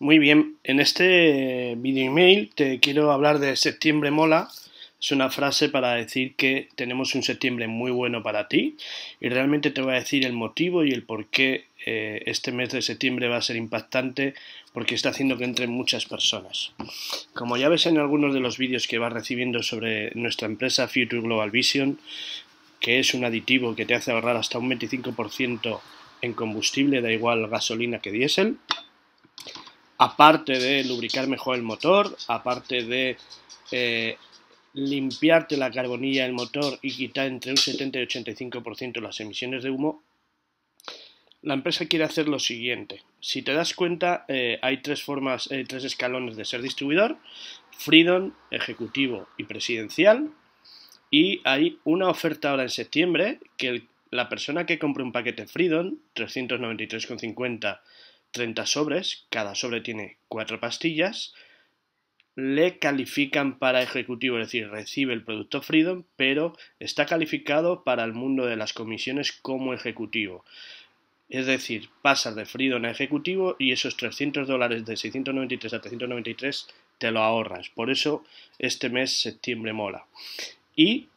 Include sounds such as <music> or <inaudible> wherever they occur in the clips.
Muy bien, en este video email te quiero hablar de septiembre mola. Es una frase para decir que tenemos un septiembre muy bueno para ti y realmente te voy a decir el motivo y el por qué eh, este mes de septiembre va a ser impactante porque está haciendo que entren muchas personas. Como ya ves en algunos de los vídeos que vas recibiendo sobre nuestra empresa Future Global Vision, que es un aditivo que te hace ahorrar hasta un 25% en combustible, da igual gasolina que diésel, aparte de lubricar mejor el motor, aparte de eh, limpiarte la carbonilla del motor y quitar entre un 70 y 85% las emisiones de humo, la empresa quiere hacer lo siguiente. Si te das cuenta, eh, hay tres formas, eh, tres escalones de ser distribuidor: Freedom, ejecutivo y presidencial. Y hay una oferta ahora en septiembre que la persona que compre un paquete Freedom, 393,50 30 sobres, cada sobre tiene 4 pastillas, le califican para ejecutivo, es decir, recibe el producto Freedom, pero está calificado para el mundo de las comisiones como ejecutivo. Es decir, pasas de Freedom a ejecutivo y esos 300 dólares de 693 a 393 te lo ahorras. Por eso este mes septiembre mola. Y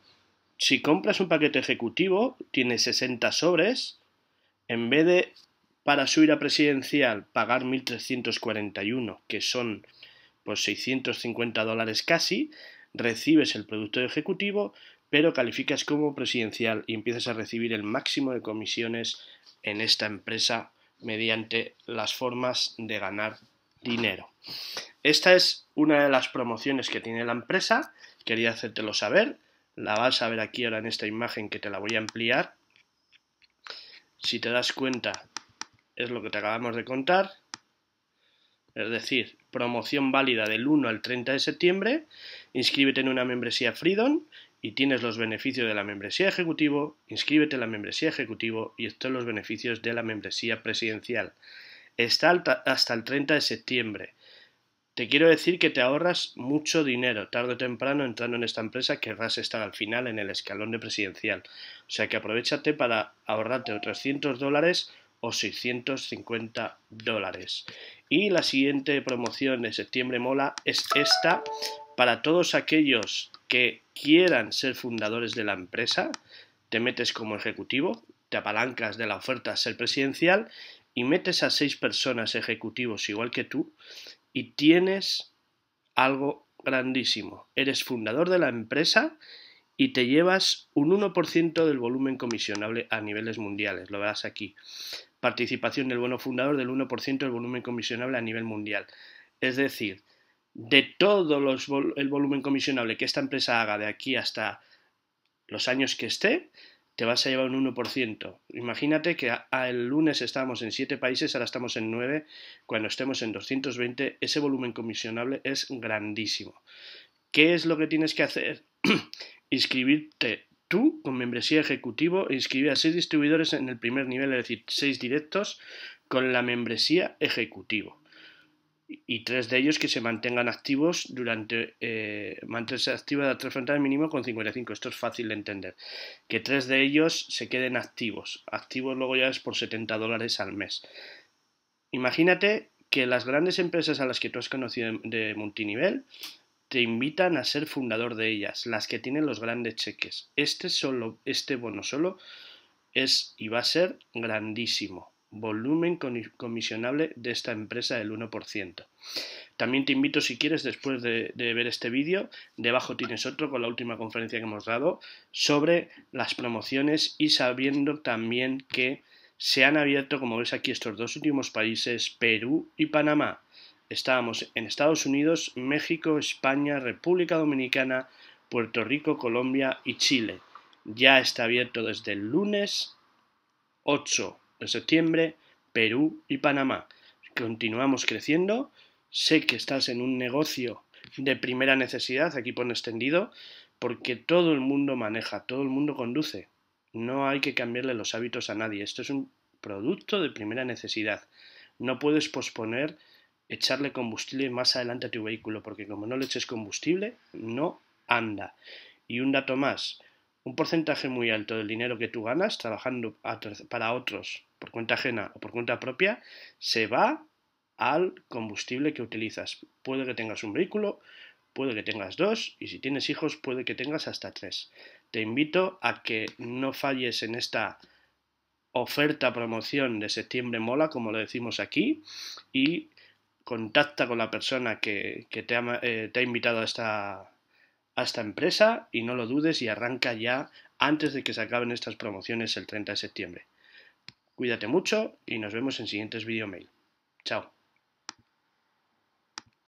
si compras un paquete ejecutivo, tiene 60 sobres, en vez de para subir a presidencial pagar 1.341, que son 650 pues, dólares casi, recibes el producto ejecutivo, pero calificas como presidencial y empiezas a recibir el máximo de comisiones en esta empresa mediante las formas de ganar dinero. Esta es una de las promociones que tiene la empresa, quería hacértelo saber, la vas a ver aquí ahora en esta imagen que te la voy a ampliar. Si te das cuenta, es lo que te acabamos de contar, es decir, promoción válida del 1 al 30 de septiembre, inscríbete en una membresía Freedom y tienes los beneficios de la membresía ejecutivo, inscríbete en la membresía ejecutivo y estos los beneficios de la membresía presidencial. Está hasta el 30 de septiembre. Te quiero decir que te ahorras mucho dinero, tarde o temprano entrando en esta empresa querrás estar al final en el escalón de presidencial. O sea que aprovechate para ahorrarte 300 dólares o 650 dólares. Y la siguiente promoción de septiembre mola es esta para todos aquellos que quieran ser fundadores de la empresa. Te metes como ejecutivo, te apalancas de la oferta a ser presidencial y metes a seis personas ejecutivos igual que tú y tienes algo grandísimo. Eres fundador de la empresa y te llevas un 1% del volumen comisionable a niveles mundiales. Lo verás aquí participación del bono fundador del 1% del volumen comisionable a nivel mundial. Es decir, de todo el volumen comisionable que esta empresa haga de aquí hasta los años que esté, te vas a llevar un 1%. Imagínate que el lunes estábamos en 7 países, ahora estamos en 9, cuando estemos en 220, ese volumen comisionable es grandísimo. ¿Qué es lo que tienes que hacer? <clears throat> Inscribirte tú, con membresía ejecutivo, inscribir a seis distribuidores en el primer nivel, es decir, seis directos con la membresía ejecutivo. Y tres de ellos que se mantengan activos durante. Eh, mantenerse activos a tres frontales mínimo con 55. Esto es fácil de entender. Que tres de ellos se queden activos. Activos luego ya es por 70 dólares al mes. Imagínate que las grandes empresas a las que tú has conocido de multinivel te invitan a ser fundador de ellas, las que tienen los grandes cheques. Este solo, este bono solo es y va a ser grandísimo. Volumen comisionable de esta empresa del 1%. También te invito, si quieres, después de, de ver este vídeo, debajo tienes otro con la última conferencia que hemos dado sobre las promociones y sabiendo también que se han abierto, como ves aquí, estos dos últimos países, Perú y Panamá. Estábamos en Estados Unidos, México, España, República Dominicana, Puerto Rico, Colombia y Chile. Ya está abierto desde el lunes 8 de septiembre, Perú y Panamá. Continuamos creciendo. Sé que estás en un negocio de primera necesidad, aquí pone extendido, porque todo el mundo maneja, todo el mundo conduce. No hay que cambiarle los hábitos a nadie. Esto es un producto de primera necesidad. No puedes posponer echarle combustible más adelante a tu vehículo, porque como no le eches combustible, no anda. Y un dato más, un porcentaje muy alto del dinero que tú ganas trabajando para otros por cuenta ajena o por cuenta propia se va al combustible que utilizas. Puede que tengas un vehículo, puede que tengas dos y si tienes hijos puede que tengas hasta tres. Te invito a que no falles en esta oferta promoción de septiembre mola, como lo decimos aquí, y contacta con la persona que, te, ha, eh, te, ha, invitado a esta, esta empresa y no lo dudes y arranca ya antes de que se acaben estas promociones el 30 de septiembre. Cuídate mucho y nos vemos en siguientes video mail. Chao.